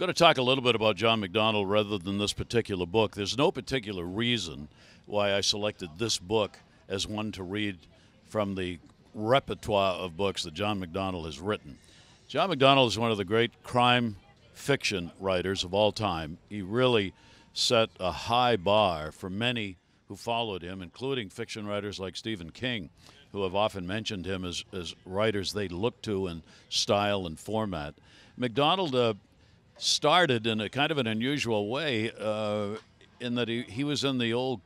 going to talk a little bit about John McDonald rather than this particular book. There's no particular reason why I selected this book as one to read from the repertoire of books that John McDonald has written. John McDonald is one of the great crime fiction writers of all time. He really set a high bar for many who followed him, including fiction writers like Stephen King, who have often mentioned him as, as writers they look to in style and format. McDonald uh, started in a kind of an unusual way, uh, in that he, he was in the old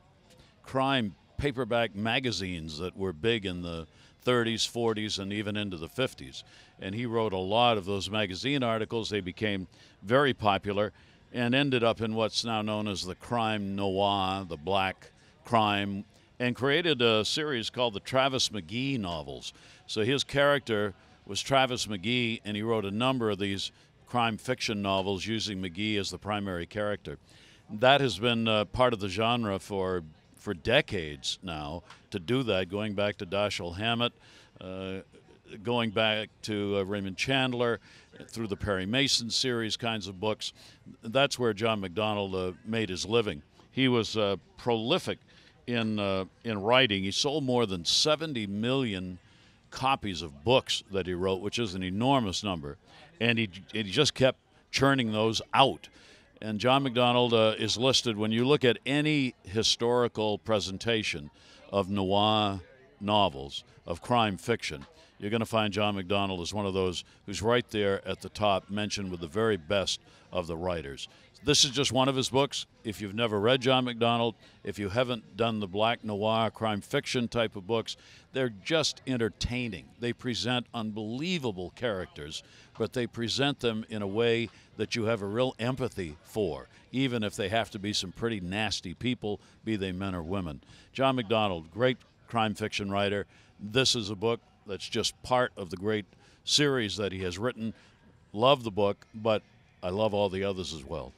crime paperback magazines that were big in the 30s, 40s, and even into the 50s. And he wrote a lot of those magazine articles. They became very popular and ended up in what's now known as the crime noir, the black crime, and created a series called the Travis McGee novels. So his character was Travis McGee, and he wrote a number of these crime fiction novels using McGee as the primary character. That has been uh, part of the genre for for decades now. To do that, going back to Dashiell Hammett, uh, going back to uh, Raymond Chandler, through the Perry Mason series kinds of books, that's where John McDonald uh, made his living. He was uh, prolific in uh, in writing. He sold more than 70 million copies of books that he wrote, which is an enormous number, and he, he just kept churning those out. And John MacDonald uh, is listed when you look at any historical presentation of noir novels of crime fiction, you're going to find John McDonald is one of those who's right there at the top, mentioned with the very best of the writers. This is just one of his books. If you've never read John McDonald, if you haven't done the black noir crime fiction type of books, they're just entertaining. They present unbelievable characters, but they present them in a way that you have a real empathy for, even if they have to be some pretty nasty people, be they men or women. John McDonald, great crime fiction writer. This is a book that's just part of the great series that he has written. Love the book, but I love all the others as well.